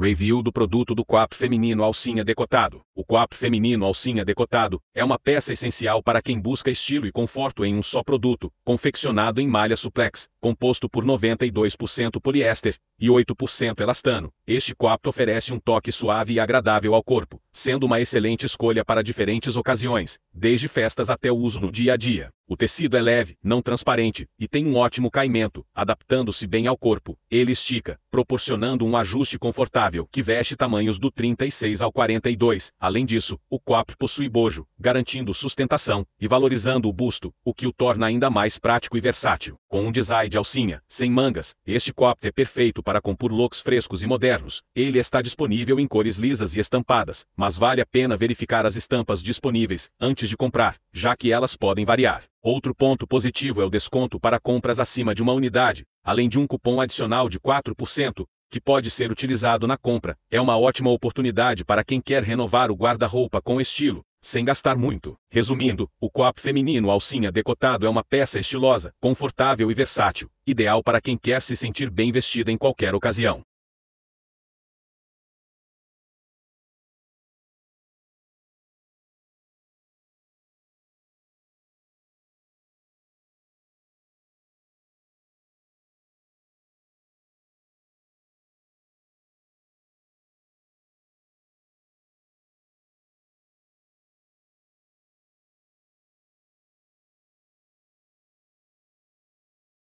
Review do produto do coap feminino alcinha decotado. O coap feminino alcinha decotado é uma peça essencial para quem busca estilo e conforto em um só produto, confeccionado em malha suplex, composto por 92% poliéster e 8% elastano, este coapto oferece um toque suave e agradável ao corpo, sendo uma excelente escolha para diferentes ocasiões, desde festas até o uso no dia a dia. O tecido é leve, não transparente, e tem um ótimo caimento, adaptando-se bem ao corpo. Ele estica, proporcionando um ajuste confortável que veste tamanhos do 36 ao 42. Além disso, o coapro possui bojo, garantindo sustentação e valorizando o busto, o que o torna ainda mais prático e versátil. Com um design de alcinha, sem mangas, este coapro é perfeito para compor looks frescos e modernos modernos, ele está disponível em cores lisas e estampadas, mas vale a pena verificar as estampas disponíveis antes de comprar, já que elas podem variar. Outro ponto positivo é o desconto para compras acima de uma unidade, além de um cupom adicional de 4%, que pode ser utilizado na compra. É uma ótima oportunidade para quem quer renovar o guarda-roupa com estilo, sem gastar muito. Resumindo, o coap feminino alcinha decotado é uma peça estilosa, confortável e versátil, ideal para quem quer se sentir bem vestida em qualquer ocasião.